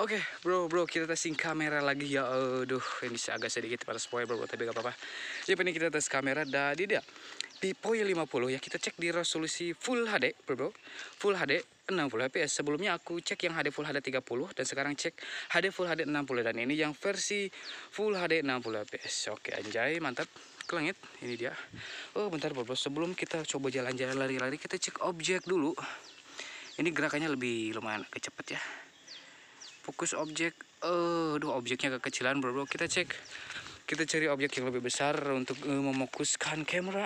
Oke okay, bro bro kita testing kamera lagi ya aduh ini agak sedikit pada spoiler bro tapi gak apa-apa ya ini kita tes kamera dan dia Pipo 50 ya kita cek di resolusi full HD bro, bro. full HD 60 fps sebelumnya aku cek yang HD full HD 30 dan sekarang cek HD full HD 60 dan ini yang versi full HD 60 fps oke anjay mantap ke langit ini dia oh bentar bro, bro. sebelum kita coba jalan-jalan lari-lari kita cek objek dulu ini gerakannya lebih lumayan kecepat ya fokus objek eh aduh objeknya kekecilan bro bro kita cek kita cari objek yang lebih besar untuk uh, memokuskan kamera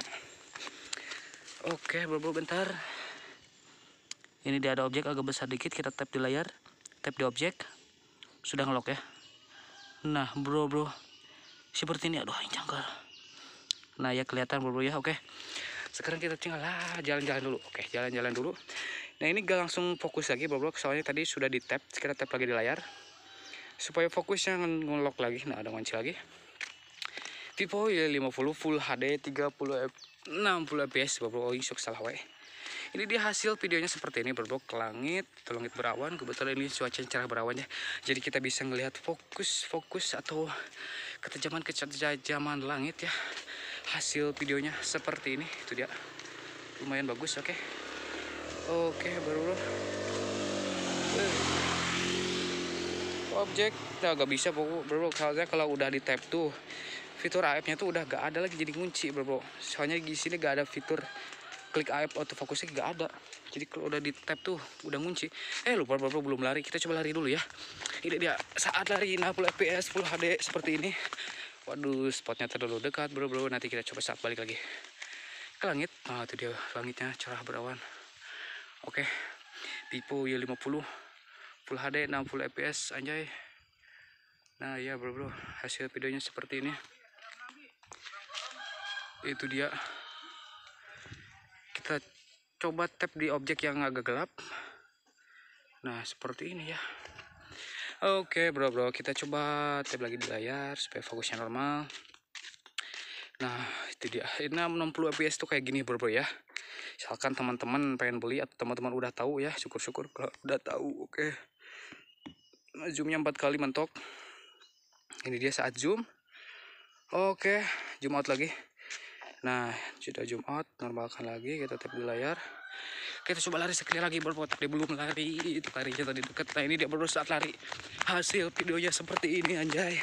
oke okay, bro bro bentar ini dia ada objek agak besar dikit kita tap di layar tap di objek sudah ngelok ya nah bro bro seperti ini aduh ini janggal nah ya kelihatan bro bro ya oke okay. sekarang kita tinggal lah jalan-jalan dulu oke okay, jalan-jalan dulu Nah ini gak langsung fokus lagi Roblox soalnya tadi sudah di tap, sekarang tap lagi di layar supaya fokusnya ngelock lagi. Nah ada ngunci lagi. Vivo Y50 Full HD 30 F 60 fps Roblox. Oh isuk salah wae. Ini dia hasil videonya seperti ini Ke langit, langit berawan. Kebetulan ini cuaca cerah berawan ya. Jadi kita bisa ngelihat fokus fokus atau ketajaman ketajaman langit ya. Hasil videonya seperti ini. Itu dia. Lumayan bagus, oke. Okay. Oke, baru eh. objek nah gak bisa bro, bro soalnya kalau udah di tap tuh fitur AF-nya tuh udah gak ada lagi jadi kunci bro, soalnya di sini gak ada fitur klik AF fokusnya gak ada jadi kalau udah di tap tuh udah kunci eh lupa bro, bro belum lari kita coba lari dulu ya ini dia saat lari 60 fps 10 HD seperti ini waduh spotnya terlalu dekat bro bro nanti kita coba saat balik lagi ke langit nah itu dia langitnya cerah berawan oke okay. Vivo Y50 full HD 60 fps anjay nah ya bro bro hasil videonya seperti ini itu dia kita coba tap di objek yang agak gelap nah seperti ini ya oke okay, bro bro kita coba tap lagi di layar supaya fokusnya normal Nah, itu dia. Ini 60 fps tuh kayak gini, bro, bro ya. Misalkan teman-teman pengen beli atau teman-teman udah tahu ya, syukur-syukur kalau udah tahu. Oke. Okay. Nah, zoomnya 4 kali mentok. Ini dia saat zoom. Oke, okay. zoom out lagi. Nah, sudah zoom out, normalkan lagi, kita tap di layar. Kita coba lari sekali lagi, bro, bro. belum lari, itu larinya tadi deket. Nah, ini dia baru saat lari. Hasil videonya seperti ini, anjay.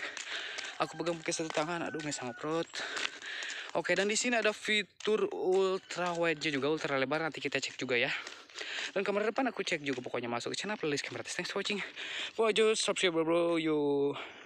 Aku pegang pakai satu tangan, aduh, nggak sama perut. Oke, dan di sini ada fitur ultra wide juga, ultra lebar. Nanti kita cek juga ya. Dan kamera depan aku cek juga pokoknya masuk channel playlist kamera test. Thanks for watching. Bro, just subscribe bro, bro. you.